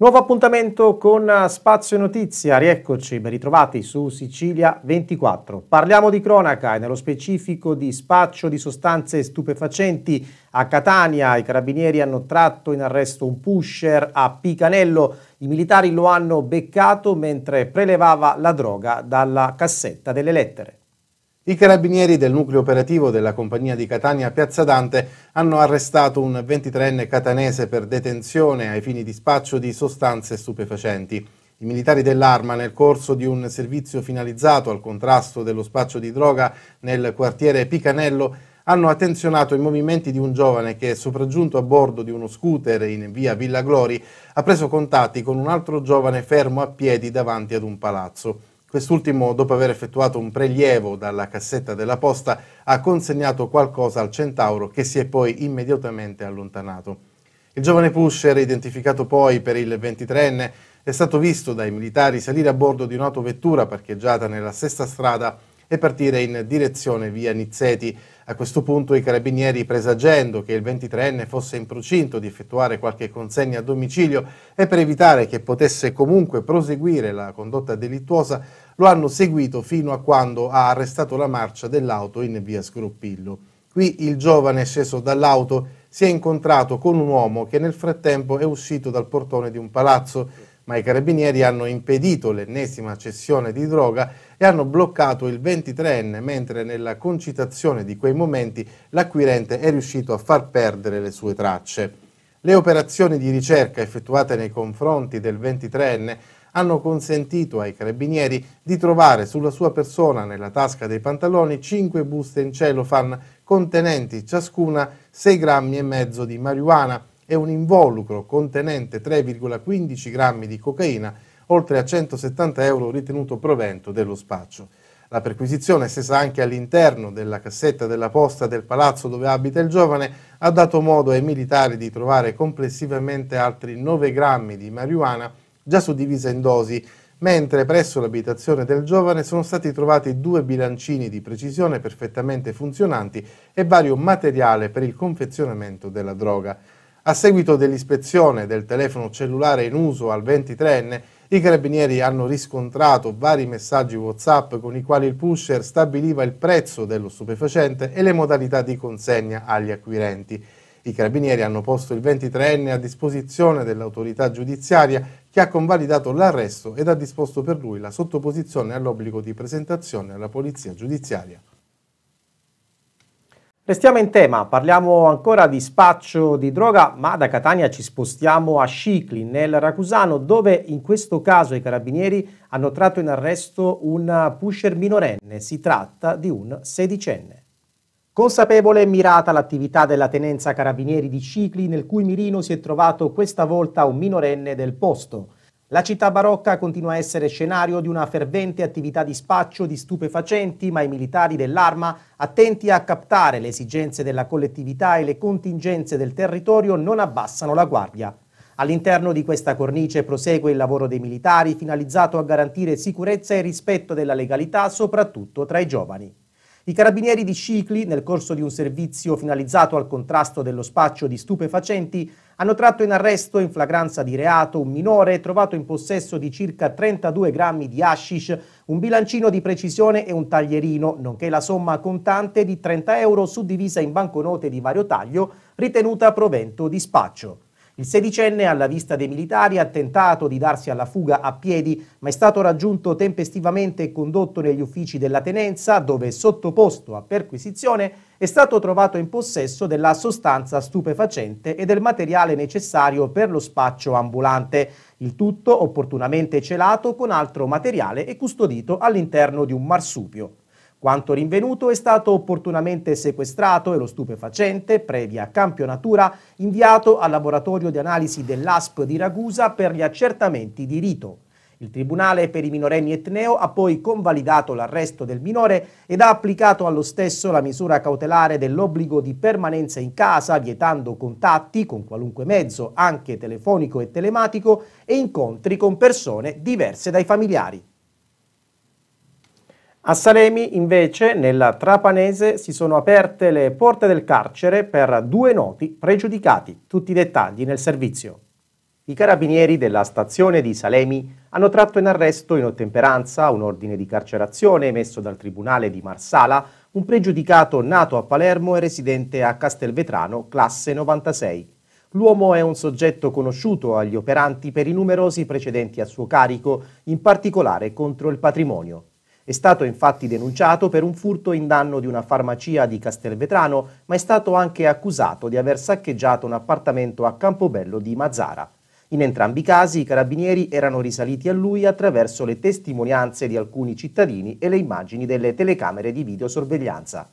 Nuovo appuntamento con eh, Spazio Notizia, rieccoci, ben ritrovati su Sicilia 24. Parliamo di cronaca e nello specifico di spaccio di sostanze stupefacenti. A Catania i carabinieri hanno tratto in arresto un pusher a Picanello. I militari lo hanno beccato mentre prelevava la droga dalla cassetta delle lettere. I carabinieri del nucleo operativo della compagnia di Catania Piazza Dante hanno arrestato un 23enne catanese per detenzione ai fini di spaccio di sostanze stupefacenti. I militari dell'Arma, nel corso di un servizio finalizzato al contrasto dello spaccio di droga nel quartiere Picanello, hanno attenzionato i movimenti di un giovane che, sopraggiunto a bordo di uno scooter in via Villa Glori, ha preso contatti con un altro giovane fermo a piedi davanti ad un palazzo. Quest'ultimo, dopo aver effettuato un prelievo dalla cassetta della posta, ha consegnato qualcosa al centauro che si è poi immediatamente allontanato. Il giovane pusher, identificato poi per il 23enne, è stato visto dai militari salire a bordo di un'autovettura parcheggiata nella stessa strada e partire in direzione via Nizzeti. A questo punto i carabinieri, presagendo che il 23enne fosse in procinto di effettuare qualche consegna a domicilio e per evitare che potesse comunque proseguire la condotta delittuosa, lo hanno seguito fino a quando ha arrestato la marcia dell'auto in via Scroppillo. Qui il giovane sceso dall'auto si è incontrato con un uomo che nel frattempo è uscito dal portone di un palazzo, ma i carabinieri hanno impedito l'ennesima cessione di droga e hanno bloccato il 23enne, mentre nella concitazione di quei momenti l'acquirente è riuscito a far perdere le sue tracce. Le operazioni di ricerca effettuate nei confronti del 23enne hanno consentito ai carabinieri di trovare sulla sua persona, nella tasca dei pantaloni, cinque buste in cellofan contenenti ciascuna 6 grammi e mezzo di marijuana e un involucro contenente 3,15 grammi di cocaina oltre a 170 euro ritenuto provento dello spaccio. La perquisizione, stessa anche all'interno della cassetta della posta del palazzo dove abita il giovane, ha dato modo ai militari di trovare complessivamente altri 9 grammi di marijuana già suddivisa in dosi, mentre presso l'abitazione del giovane sono stati trovati due bilancini di precisione perfettamente funzionanti e vario materiale per il confezionamento della droga. A seguito dell'ispezione del telefono cellulare in uso al 23enne, i carabinieri hanno riscontrato vari messaggi WhatsApp con i quali il pusher stabiliva il prezzo dello stupefacente e le modalità di consegna agli acquirenti. I carabinieri hanno posto il 23enne a disposizione dell'autorità giudiziaria che ha convalidato l'arresto ed ha disposto per lui la sottoposizione all'obbligo di presentazione alla polizia giudiziaria. Restiamo in tema, parliamo ancora di spaccio di droga, ma da Catania ci spostiamo a Scicli, nel Racusano, dove in questo caso i carabinieri hanno tratto in arresto un pusher minorenne. Si tratta di un sedicenne. Consapevole e mirata l'attività della tenenza carabinieri di Scicli, nel cui mirino si è trovato questa volta un minorenne del posto. La città barocca continua a essere scenario di una fervente attività di spaccio di stupefacenti, ma i militari dell'arma, attenti a captare le esigenze della collettività e le contingenze del territorio, non abbassano la guardia. All'interno di questa cornice prosegue il lavoro dei militari finalizzato a garantire sicurezza e rispetto della legalità soprattutto tra i giovani. I carabinieri di Cicli, nel corso di un servizio finalizzato al contrasto dello spaccio di stupefacenti, hanno tratto in arresto in flagranza di reato un minore trovato in possesso di circa 32 grammi di hashish, un bilancino di precisione e un taglierino, nonché la somma contante di 30 euro suddivisa in banconote di vario taglio, ritenuta provento di spaccio. Il sedicenne, alla vista dei militari, ha tentato di darsi alla fuga a piedi, ma è stato raggiunto tempestivamente e condotto negli uffici della tenenza, dove, sottoposto a perquisizione, è stato trovato in possesso della sostanza stupefacente e del materiale necessario per lo spaccio ambulante, il tutto opportunamente celato con altro materiale e custodito all'interno di un marsupio. Quanto rinvenuto è stato opportunamente sequestrato e lo stupefacente, previa campionatura, inviato al laboratorio di analisi dell'ASP di Ragusa per gli accertamenti di rito. Il Tribunale per i minorenni etneo ha poi convalidato l'arresto del minore ed ha applicato allo stesso la misura cautelare dell'obbligo di permanenza in casa, vietando contatti con qualunque mezzo, anche telefonico e telematico, e incontri con persone diverse dai familiari. A Salemi, invece, nella Trapanese si sono aperte le porte del carcere per due noti pregiudicati. Tutti i dettagli nel servizio. I carabinieri della stazione di Salemi hanno tratto in arresto in ottemperanza un ordine di carcerazione emesso dal Tribunale di Marsala un pregiudicato nato a Palermo e residente a Castelvetrano, classe 96. L'uomo è un soggetto conosciuto agli operanti per i numerosi precedenti a suo carico, in particolare contro il patrimonio. È stato infatti denunciato per un furto in danno di una farmacia di Castelvetrano, ma è stato anche accusato di aver saccheggiato un appartamento a Campobello di Mazzara. In entrambi i casi i carabinieri erano risaliti a lui attraverso le testimonianze di alcuni cittadini e le immagini delle telecamere di videosorveglianza.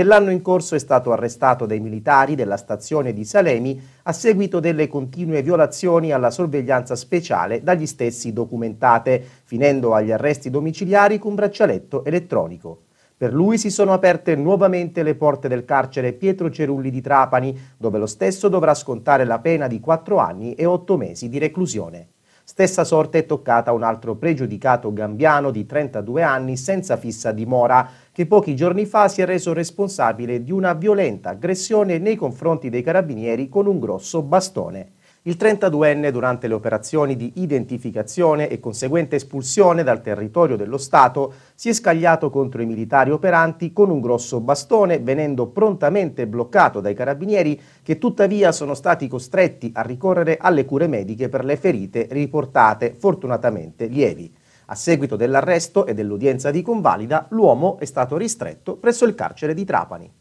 Nell'anno in corso è stato arrestato dai militari della stazione di Salemi a seguito delle continue violazioni alla sorveglianza speciale dagli stessi documentate, finendo agli arresti domiciliari con braccialetto elettronico. Per lui si sono aperte nuovamente le porte del carcere Pietro Cerulli di Trapani, dove lo stesso dovrà scontare la pena di quattro anni e otto mesi di reclusione. Stessa sorte è toccata a un altro pregiudicato gambiano di 32 anni senza fissa dimora, che pochi giorni fa si è reso responsabile di una violenta aggressione nei confronti dei carabinieri con un grosso bastone. Il 32enne durante le operazioni di identificazione e conseguente espulsione dal territorio dello Stato si è scagliato contro i militari operanti con un grosso bastone venendo prontamente bloccato dai carabinieri che tuttavia sono stati costretti a ricorrere alle cure mediche per le ferite riportate fortunatamente lievi. A seguito dell'arresto e dell'udienza di convalida, l'uomo è stato ristretto presso il carcere di Trapani.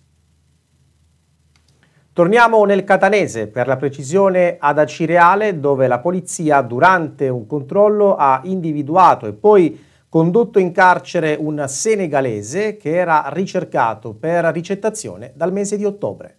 Torniamo nel Catanese, per la precisione ad Acireale, dove la polizia durante un controllo ha individuato e poi condotto in carcere un senegalese che era ricercato per ricettazione dal mese di ottobre.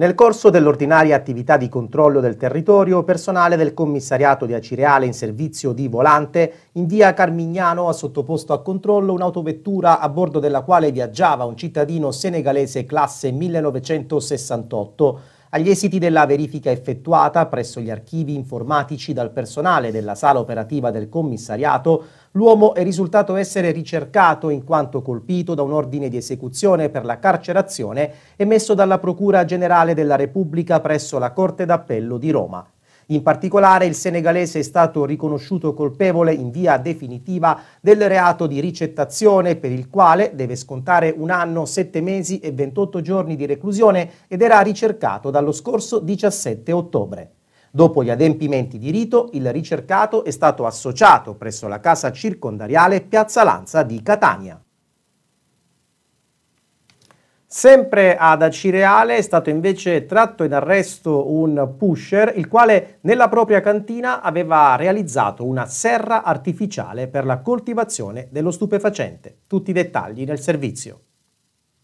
Nel corso dell'ordinaria attività di controllo del territorio, personale del commissariato di Acireale in servizio di volante in via Carmignano ha sottoposto a controllo un'autovettura a bordo della quale viaggiava un cittadino senegalese classe 1968 agli esiti della verifica effettuata presso gli archivi informatici dal personale della sala operativa del commissariato, l'uomo è risultato essere ricercato in quanto colpito da un ordine di esecuzione per la carcerazione emesso dalla Procura Generale della Repubblica presso la Corte d'Appello di Roma. In particolare il senegalese è stato riconosciuto colpevole in via definitiva del reato di ricettazione per il quale deve scontare un anno, sette mesi e 28 giorni di reclusione ed era ricercato dallo scorso 17 ottobre. Dopo gli adempimenti di rito, il ricercato è stato associato presso la casa circondariale Piazza Lanza di Catania. Sempre ad Acireale è stato invece tratto in arresto un pusher, il quale nella propria cantina aveva realizzato una serra artificiale per la coltivazione dello stupefacente. Tutti i dettagli nel servizio.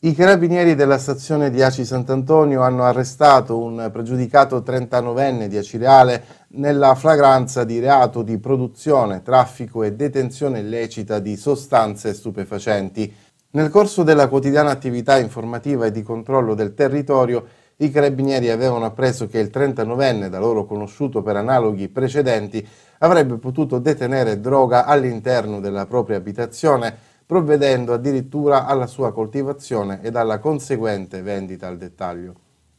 I carabinieri della stazione di Aci Sant'Antonio hanno arrestato un pregiudicato 39enne di Acireale nella flagranza di reato di produzione, traffico e detenzione illecita di sostanze stupefacenti. Nel corso della quotidiana attività informativa e di controllo del territorio, i carabinieri avevano appreso che il 39enne, da loro conosciuto per analoghi precedenti, avrebbe potuto detenere droga all'interno della propria abitazione, provvedendo addirittura alla sua coltivazione ed alla conseguente vendita al dettaglio.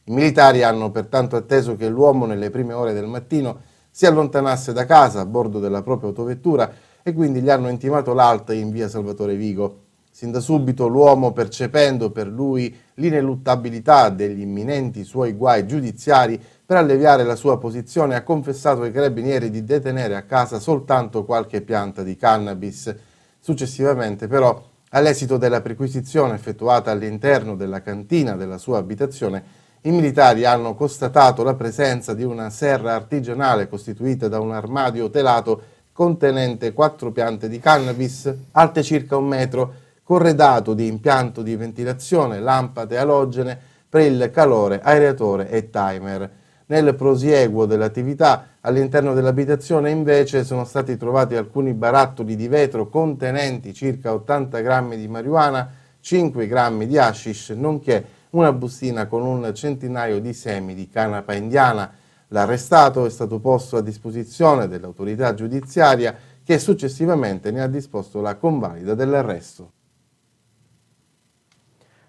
I militari hanno pertanto atteso che l'uomo nelle prime ore del mattino si allontanasse da casa a bordo della propria autovettura e quindi gli hanno intimato l'alta in via Salvatore Vigo. Sin da subito l'uomo, percependo per lui l'ineluttabilità degli imminenti suoi guai giudiziari, per alleviare la sua posizione ha confessato ai carabinieri di detenere a casa soltanto qualche pianta di cannabis. Successivamente però, all'esito della perquisizione effettuata all'interno della cantina della sua abitazione, i militari hanno constatato la presenza di una serra artigianale costituita da un armadio telato contenente quattro piante di cannabis alte circa un metro, corredato di impianto di ventilazione, lampade alogene per il calore, aereatore e timer. Nel prosieguo dell'attività all'interno dell'abitazione invece sono stati trovati alcuni barattoli di vetro contenenti circa 80 grammi di marijuana, 5 grammi di hashish, nonché una bustina con un centinaio di semi di canapa indiana. L'arrestato è stato posto a disposizione dell'autorità giudiziaria che successivamente ne ha disposto la convalida dell'arresto.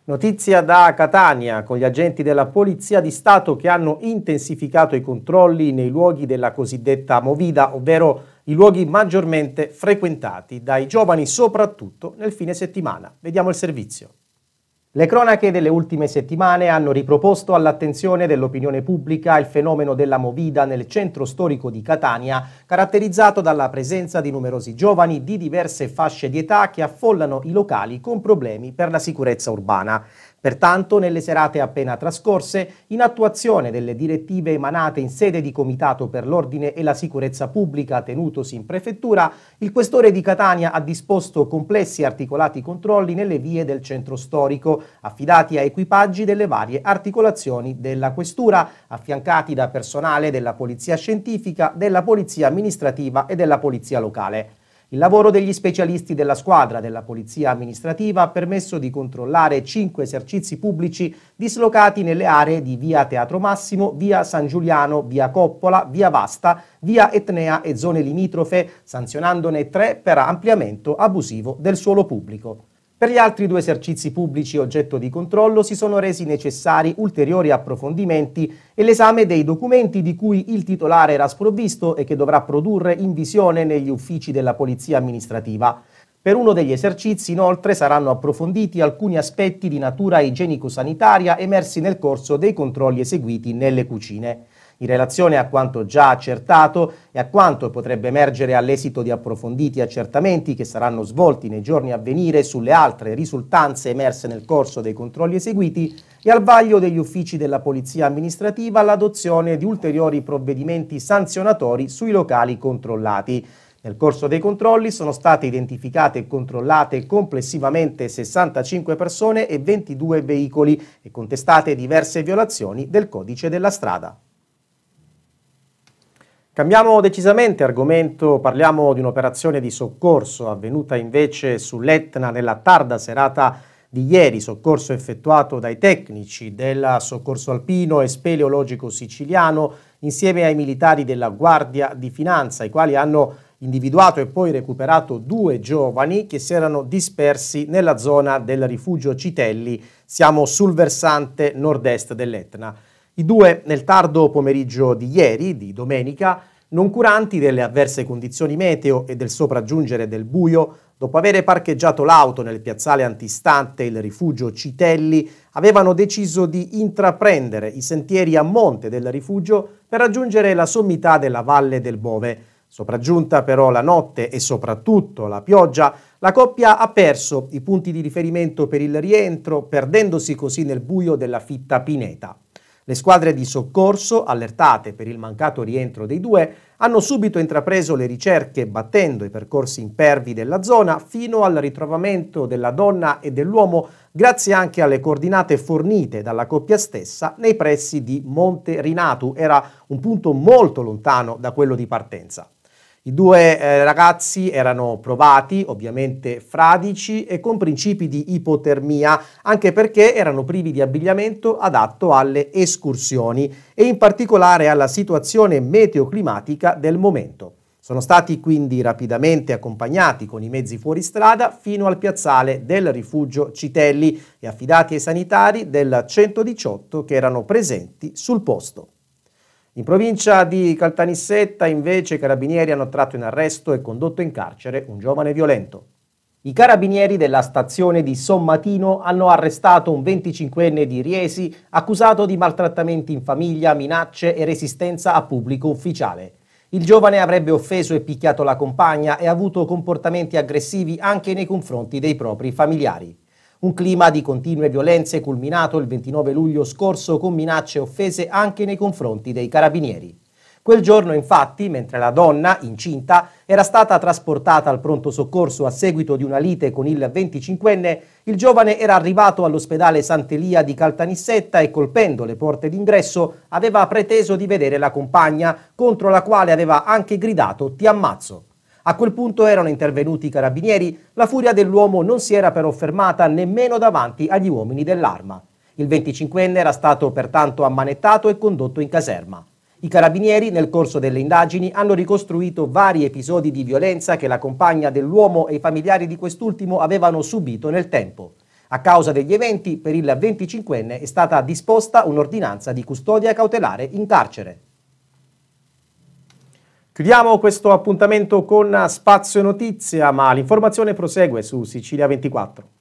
Notizia da Catania, con gli agenti della Polizia di Stato che hanno intensificato i controlli nei luoghi della cosiddetta Movida, ovvero i luoghi maggiormente frequentati dai giovani, soprattutto nel fine settimana. Vediamo il servizio. Le cronache delle ultime settimane hanno riproposto all'attenzione dell'opinione pubblica il fenomeno della movida nel centro storico di Catania, caratterizzato dalla presenza di numerosi giovani di diverse fasce di età che affollano i locali con problemi per la sicurezza urbana. Pertanto, nelle serate appena trascorse, in attuazione delle direttive emanate in sede di Comitato per l'Ordine e la Sicurezza Pubblica tenutosi in Prefettura, il Questore di Catania ha disposto complessi e articolati controlli nelle vie del centro storico, affidati a equipaggi delle varie articolazioni della Questura, affiancati da personale della Polizia Scientifica, della Polizia Amministrativa e della Polizia Locale. Il lavoro degli specialisti della squadra della Polizia Amministrativa ha permesso di controllare cinque esercizi pubblici dislocati nelle aree di via Teatro Massimo, via San Giuliano, via Coppola, via Vasta, via Etnea e zone limitrofe, sanzionandone tre per ampliamento abusivo del suolo pubblico. Per gli altri due esercizi pubblici oggetto di controllo si sono resi necessari ulteriori approfondimenti e l'esame dei documenti di cui il titolare era sprovvisto e che dovrà produrre in visione negli uffici della Polizia amministrativa. Per uno degli esercizi, inoltre, saranno approfonditi alcuni aspetti di natura igienico-sanitaria emersi nel corso dei controlli eseguiti nelle cucine in relazione a quanto già accertato e a quanto potrebbe emergere all'esito di approfonditi accertamenti che saranno svolti nei giorni a venire sulle altre risultanze emerse nel corso dei controlli eseguiti, è al vaglio degli uffici della Polizia amministrativa l'adozione di ulteriori provvedimenti sanzionatori sui locali controllati. Nel corso dei controlli sono state identificate e controllate complessivamente 65 persone e 22 veicoli e contestate diverse violazioni del codice della strada. Cambiamo decisamente argomento, parliamo di un'operazione di soccorso avvenuta invece sull'Etna nella tarda serata di ieri, soccorso effettuato dai tecnici del soccorso alpino e speleologico siciliano insieme ai militari della Guardia di Finanza, i quali hanno individuato e poi recuperato due giovani che si erano dispersi nella zona del rifugio Citelli, siamo sul versante nord-est dell'Etna. I due nel tardo pomeriggio di ieri, di domenica, non curanti delle avverse condizioni meteo e del sopraggiungere del buio, dopo aver parcheggiato l'auto nel piazzale antistante il rifugio Citelli, avevano deciso di intraprendere i sentieri a monte del rifugio per raggiungere la sommità della valle del Bove. Sopraggiunta però la notte e soprattutto la pioggia, la coppia ha perso i punti di riferimento per il rientro, perdendosi così nel buio della fitta pineta. Le squadre di soccorso, allertate per il mancato rientro dei due, hanno subito intrapreso le ricerche battendo i percorsi impervi della zona fino al ritrovamento della donna e dell'uomo grazie anche alle coordinate fornite dalla coppia stessa nei pressi di Monte Rinatu. Era un punto molto lontano da quello di partenza. I due eh, ragazzi erano provati, ovviamente fradici e con principi di ipotermia, anche perché erano privi di abbigliamento adatto alle escursioni e in particolare alla situazione meteoclimatica del momento. Sono stati quindi rapidamente accompagnati con i mezzi fuoristrada fino al piazzale del rifugio Citelli e affidati ai sanitari del 118 che erano presenti sul posto. In provincia di Caltanissetta invece i carabinieri hanno tratto in arresto e condotto in carcere un giovane violento. I carabinieri della stazione di Sommatino hanno arrestato un 25enne di Riesi accusato di maltrattamenti in famiglia, minacce e resistenza a pubblico ufficiale. Il giovane avrebbe offeso e picchiato la compagna e avuto comportamenti aggressivi anche nei confronti dei propri familiari. Un clima di continue violenze culminato il 29 luglio scorso con minacce e offese anche nei confronti dei carabinieri. Quel giorno, infatti, mentre la donna, incinta, era stata trasportata al pronto soccorso a seguito di una lite con il 25enne, il giovane era arrivato all'ospedale Sant'Elia di Caltanissetta e colpendo le porte d'ingresso aveva preteso di vedere la compagna, contro la quale aveva anche gridato ti ammazzo. A quel punto erano intervenuti i carabinieri, la furia dell'uomo non si era però fermata nemmeno davanti agli uomini dell'arma. Il 25enne era stato pertanto ammanettato e condotto in caserma. I carabinieri nel corso delle indagini hanno ricostruito vari episodi di violenza che la compagna dell'uomo e i familiari di quest'ultimo avevano subito nel tempo. A causa degli eventi, per il 25enne è stata disposta un'ordinanza di custodia cautelare in carcere. Chiudiamo questo appuntamento con Spazio Notizia, ma l'informazione prosegue su Sicilia 24.